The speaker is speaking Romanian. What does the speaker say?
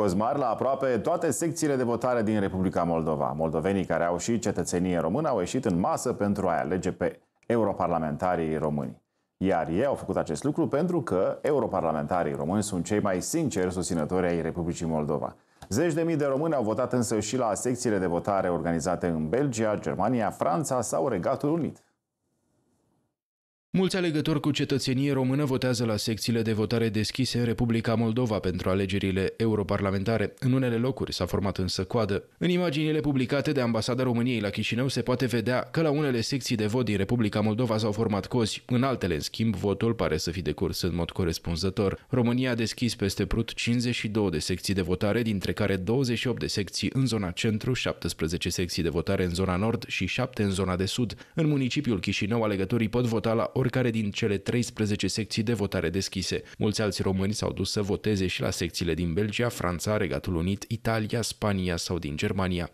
Cozmar la aproape toate secțiile de votare din Republica Moldova. Moldovenii care au și cetățenie română au ieșit în masă pentru a alege pe europarlamentarii români. Iar ei au făcut acest lucru pentru că europarlamentarii români sunt cei mai sinceri susținători ai Republicii Moldova. Zeci de mii de români au votat însă și la secțiile de votare organizate în Belgia, Germania, Franța sau Regatul Unit. Mulți alegători cu cetățenie română votează la secțiile de votare deschise în Republica Moldova pentru alegerile europarlamentare. În unele locuri s-a format însă coadă. În imaginile publicate de Ambasada României la Chișinău se poate vedea că la unele secții de vot din Republica Moldova s-au format cozi, în altele, în schimb, votul pare să fi decurs în mod corespunzător. România a deschis peste Prut 52 de secții de votare, dintre care 28 de secții în zona centru, 17 secții de votare în zona nord și 7 în zona de sud. În municipiul Chișinău, alegătorii pot vota la oricare din cele 13 secții de votare deschise. Mulți alți români s-au dus să voteze și la secțiile din Belgia, Franța, Regatul Unit, Italia, Spania sau din Germania.